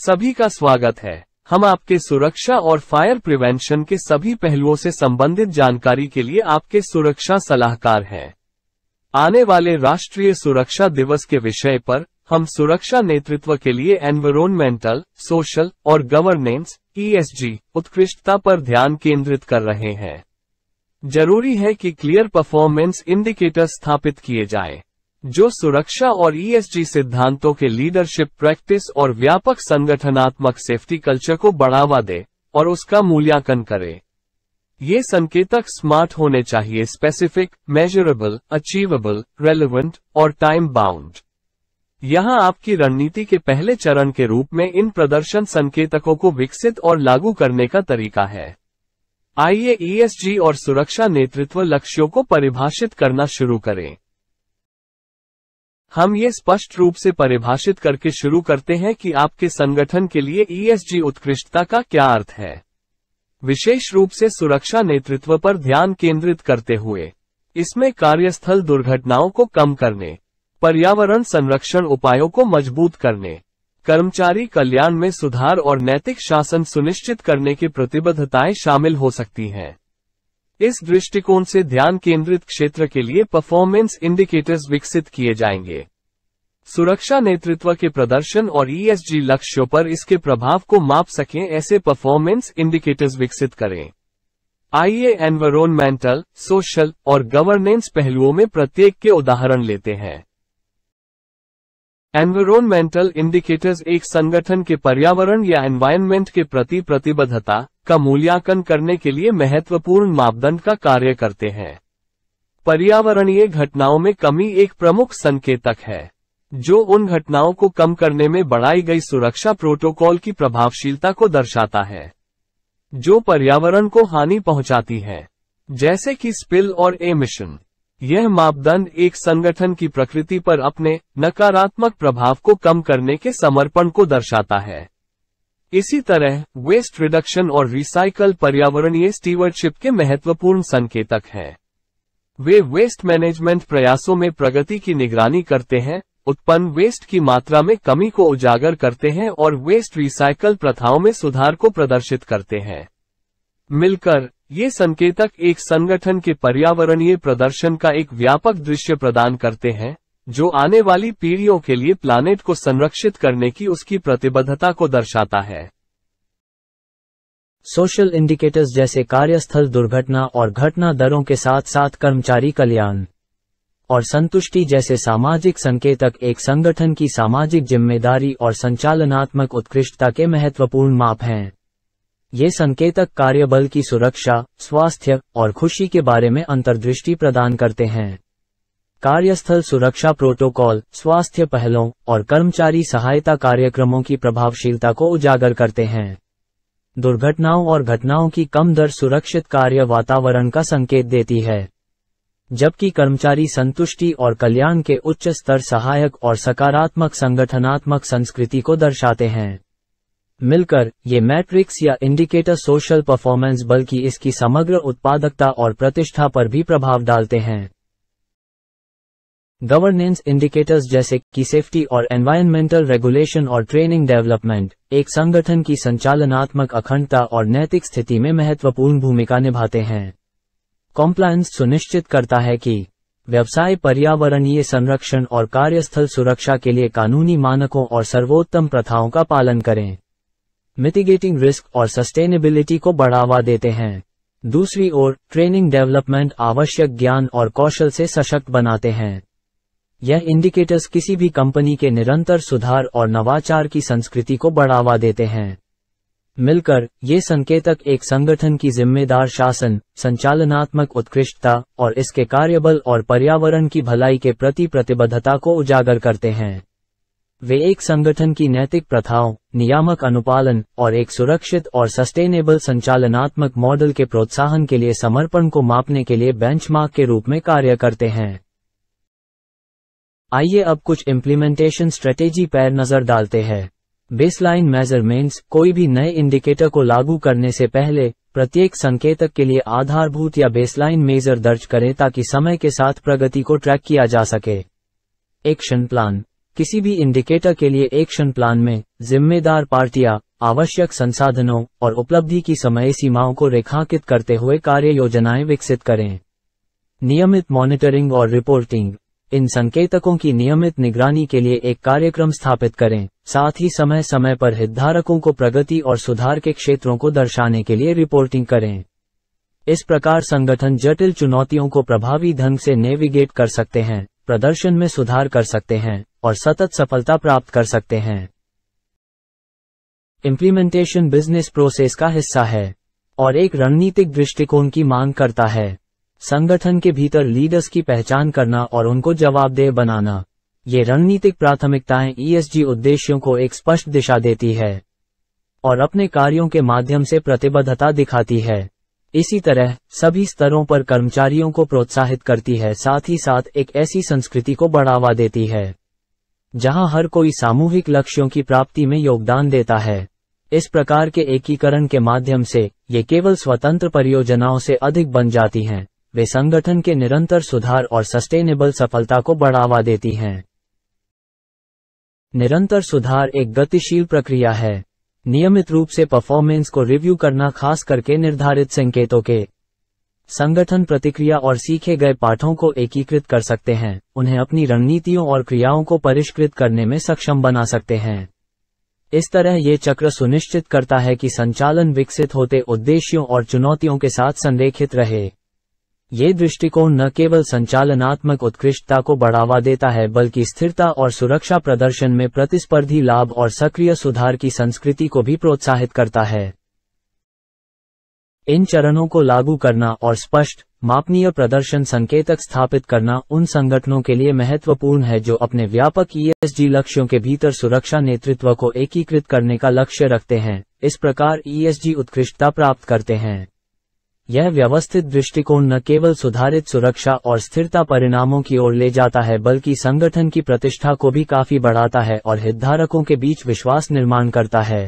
सभी का स्वागत है हम आपके सुरक्षा और फायर प्रिवेंशन के सभी पहलुओं से संबंधित जानकारी के लिए आपके सुरक्षा सलाहकार हैं आने वाले राष्ट्रीय सुरक्षा दिवस के विषय पर हम सुरक्षा नेतृत्व के लिए एनवायरमेंटल, सोशल और गवर्नेंस ईएसजी e उत्कृष्टता पर ध्यान केंद्रित कर रहे हैं जरूरी है कि क्लियर परफॉर्मेंस इंडिकेटर स्थापित किए जाएं। जो सुरक्षा और ईएसजी e सिद्धांतों के लीडरशिप प्रैक्टिस और व्यापक संगठनात्मक सेफ्टी कल्चर को बढ़ावा दे और उसका मूल्यांकन करे ये संकेतक स्मार्ट होने चाहिए स्पेसिफिक मेजरेबल अचीवेबल रेलिवेंट और टाइम बाउंड यहाँ आपकी रणनीति के पहले चरण के रूप में इन प्रदर्शन संकेतकों को विकसित और लागू करने का तरीका है आइए ईएसजी e और सुरक्षा नेतृत्व लक्ष्यों को परिभाषित करना शुरू करें हम ये स्पष्ट रूप से परिभाषित करके शुरू करते हैं कि आपके संगठन के लिए ईएसजी e उत्कृष्टता का क्या अर्थ है विशेष रूप से सुरक्षा नेतृत्व पर ध्यान केंद्रित करते हुए इसमें कार्यस्थल दुर्घटनाओं को कम करने पर्यावरण संरक्षण उपायों को मजबूत करने कर्मचारी कल्याण में सुधार और नैतिक शासन सुनिश्चित करने की प्रतिबद्धताएं शामिल हो सकती हैं इस दृष्टिकोण से ध्यान केंद्रित क्षेत्र के लिए परफॉर्मेंस इंडिकेटर्स विकसित किए जाएंगे सुरक्षा नेतृत्व के प्रदर्शन और ईएसजी e लक्ष्यों पर इसके प्रभाव को माप सकें ऐसे परफॉर्मेंस इंडिकेटर्स विकसित करें आइए एनवायरमेंटल, सोशल और गवर्नेंस पहलुओं में प्रत्येक के उदाहरण लेते हैं एनवायरमेंटल इंडिकेटर्स एक संगठन के पर्यावरण या एनवायरमेंट के प्रति प्रतिबद्धता का मूल्यांकन करने के लिए महत्वपूर्ण मापदंड का कार्य करते हैं पर्यावरणीय घटनाओं में कमी एक प्रमुख संकेतक है जो उन घटनाओं को कम करने में बढ़ाई गई सुरक्षा प्रोटोकॉल की प्रभावशीलता को दर्शाता है जो पर्यावरण को हानि पहुंचाती है जैसे कि स्पिल और एमिशन यह मापदंड एक संगठन की प्रकृति पर अपने नकारात्मक प्रभाव को कम करने के समर्पण को दर्शाता है इसी तरह वेस्ट रिडक्शन और रिसाइकल पर्यावरणीय स्टीवर्डशिप के महत्वपूर्ण संकेतक हैं वे वेस्ट मैनेजमेंट प्रयासों में प्रगति की निगरानी करते हैं उत्पन्न वेस्ट की मात्रा में कमी को उजागर करते हैं और वेस्ट रिसाइकल प्रथाओं में सुधार को प्रदर्शित करते हैं मिलकर ये संकेतक एक संगठन के पर्यावरणीय प्रदर्शन का एक व्यापक दृश्य प्रदान करते हैं जो आने वाली पीढ़ियों के लिए प्लानेट को संरक्षित करने की उसकी प्रतिबद्धता को दर्शाता है सोशल इंडिकेटर्स जैसे कार्यस्थल दुर्घटना और घटना दरों के साथ साथ कर्मचारी कल्याण और संतुष्टि जैसे सामाजिक संकेतक एक संगठन की सामाजिक जिम्मेदारी और संचालनात्मक उत्कृष्टता के महत्वपूर्ण माप हैं ये संकेतक कार्यबल की सुरक्षा स्वास्थ्य और खुशी के बारे में अंतर्दृष्टि प्रदान करते हैं कार्यस्थल सुरक्षा प्रोटोकॉल स्वास्थ्य पहलों और कर्मचारी सहायता कार्यक्रमों की प्रभावशीलता को उजागर करते हैं दुर्घटनाओं और घटनाओं की कम दर सुरक्षित कार्य वातावरण का संकेत देती है जबकि कर्मचारी संतुष्टि और कल्याण के उच्च स्तर सहायक और सकारात्मक संगठनात्मक संस्कृति को दर्शाते हैं मिलकर ये मैट्रिक्स या इंडिकेटर सोशल परफॉर्मेंस बल्कि इसकी समग्र उत्पादकता और प्रतिष्ठा पर भी प्रभाव डालते हैं गवर्नेंस इंडिकेटर्स जैसे कि सेफ्टी और एनवायरमेंटल रेगुलेशन और ट्रेनिंग डेवलपमेंट एक संगठन की संचालनात्मक अखंडता और नैतिक स्थिति में महत्वपूर्ण भूमिका निभाते हैं कॉम्प्लायंस सुनिश्चित करता है कि व्यवसाय पर्यावरणीय संरक्षण और कार्यस्थल सुरक्षा के लिए कानूनी मानकों और सर्वोत्तम प्रथाओं का पालन करें मिटिगेटिंग रिस्क और सस्टेनेबिलिटी को बढ़ावा देते हैं दूसरी ओर ट्रेनिंग डेवलपमेंट आवश्यक ज्ञान और कौशल से सशक्त बनाते हैं यह इंडिकेटर्स किसी भी कंपनी के निरंतर सुधार और नवाचार की संस्कृति को बढ़ावा देते हैं मिलकर ये संकेतक एक संगठन की जिम्मेदार शासन संचालनात्मक उत्कृष्टता और इसके कार्यबल और पर्यावरण की भलाई के प्रति प्रतिबद्धता को उजागर करते हैं वे एक संगठन की नैतिक प्रथाओं नियामक अनुपालन और एक सुरक्षित और सस्टेनेबल संचालनात्मक मॉडल के प्रोत्साहन के लिए समर्पण को मापने के लिए बेंचमार्क के रूप में कार्य करते हैं आइए अब कुछ इम्प्लीमेंटेशन स्ट्रेटेजी पर नजर डालते हैं बेसलाइन मेजरमेंट्स कोई भी नए इंडिकेटर को लागू करने से पहले प्रत्येक संकेतक के लिए आधारभूत या बेसलाइन मेजर दर्ज करें ताकि समय के साथ प्रगति को ट्रैक किया जा सके एक्शन प्लान किसी भी इंडिकेटर के लिए एक्शन प्लान में जिम्मेदार पार्टियां आवश्यक संसाधनों और उपलब्धि की समय सीमाओं को रेखांकित करते हुए कार्य योजनाएं विकसित करें नियमित मॉनिटरिंग और रिपोर्टिंग इन संकेतकों की नियमित निगरानी के लिए एक कार्यक्रम स्थापित करें साथ ही समय समय पर हितधारकों को प्रगति और सुधार के क्षेत्रों को दर्शाने के लिए रिपोर्टिंग करें इस प्रकार संगठन जटिल चुनौतियों को प्रभावी ढंग से नेविगेट कर सकते हैं प्रदर्शन में सुधार कर सकते हैं और सतत सफलता प्राप्त कर सकते हैं इम्प्लीमेंटेशन बिजनेस प्रोसेस का हिस्सा है और एक रणनीतिक दृष्टिकोण की मांग करता है संगठन के भीतर लीडर्स की पहचान करना और उनको जवाबदेह बनाना ये रणनीतिक प्राथमिकताएं ईएसजी e उद्देश्यों को एक स्पष्ट दिशा देती है और अपने कार्यों के माध्यम से प्रतिबद्धता दिखाती है इसी तरह सभी स्तरों पर कर्मचारियों को प्रोत्साहित करती है साथ ही साथ एक ऐसी संस्कृति को बढ़ावा देती है जहां हर कोई सामूहिक लक्ष्यों की प्राप्ति में योगदान देता है इस प्रकार के एकीकरण के माध्यम से ये केवल स्वतंत्र परियोजनाओं से अधिक बन जाती हैं वे संगठन के निरंतर सुधार और सस्टेनेबल सफलता को बढ़ावा देती हैं निरंतर सुधार एक गतिशील प्रक्रिया है नियमित रूप से परफॉर्मेंस को रिव्यू करना खास करके निर्धारित संकेतों के संगठन प्रतिक्रिया और सीखे गए पाठों को एकीकृत कर सकते हैं उन्हें अपनी रणनीतियों और क्रियाओं को परिष्कृत करने में सक्षम बना सकते हैं इस तरह ये चक्र सुनिश्चित करता है कि संचालन विकसित होते उद्देश्यों और चुनौतियों के साथ संरेखित रहे ये दृष्टिकोण न केवल संचालनात्मक उत्कृष्टता को बढ़ावा देता है बल्कि स्थिरता और सुरक्षा प्रदर्शन में प्रतिस्पर्धी लाभ और सक्रिय सुधार की संस्कृति को भी प्रोत्साहित करता है इन चरणों को लागू करना और स्पष्ट मापनीय प्रदर्शन संकेतक स्थापित करना उन संगठनों के लिए महत्वपूर्ण है जो अपने व्यापक ईएसजी e लक्ष्यों के भीतर सुरक्षा नेतृत्व को एकीकृत करने का लक्ष्य रखते हैं इस प्रकार ईएसजी e उत्कृष्टता प्राप्त करते हैं यह व्यवस्थित दृष्टिकोण न केवल सुधारित सुरक्षा और स्थिरता परिणामों की ओर ले जाता है बल्कि संगठन की प्रतिष्ठा को भी काफी बढ़ाता है और हितधारकों के बीच विश्वास निर्माण करता है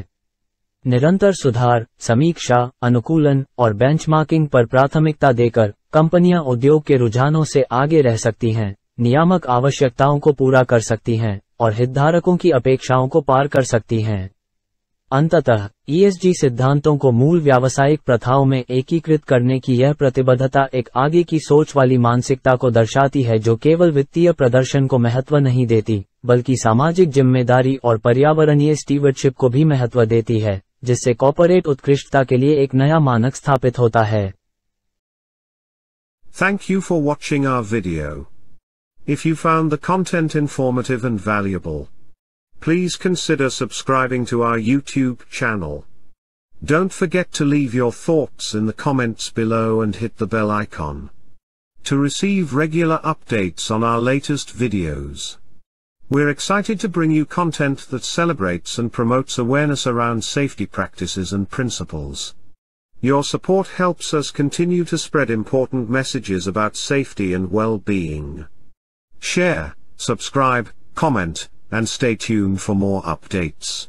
निरंतर सुधार समीक्षा अनुकूलन और बेंचमार्किंग पर प्राथमिकता देकर कंपनियां उद्योग के रुझानों से आगे रह सकती हैं नियामक आवश्यकताओं को पूरा कर सकती हैं और हितधारकों की अपेक्षाओं को पार कर सकती हैं अंततः ईएसजी e सिद्धांतों को मूल व्यावसायिक प्रथाओं में एकीकृत करने की यह प्रतिबद्धता एक आगे की सोच वाली मानसिकता को दर्शाती है जो केवल वित्तीय प्रदर्शन को महत्व नहीं देती बल्कि सामाजिक जिम्मेदारी और पर्यावरणीय स्टीवर्डशिप को भी महत्व देती है जिससे कॉपोरेट उत्कृष्टता के लिए एक नया मानक स्थापित होता है thank you for watching our video. If you found the content informative and valuable Please consider subscribing to our YouTube channel. Don't forget to leave your thoughts in the comments below and hit the bell icon. To receive regular updates on our latest videos. We're excited to bring you content that celebrates and promotes awareness around safety practices and principles. Your support helps us continue to spread important messages about safety and well-being. Share, subscribe, comment, and stay tuned for more updates.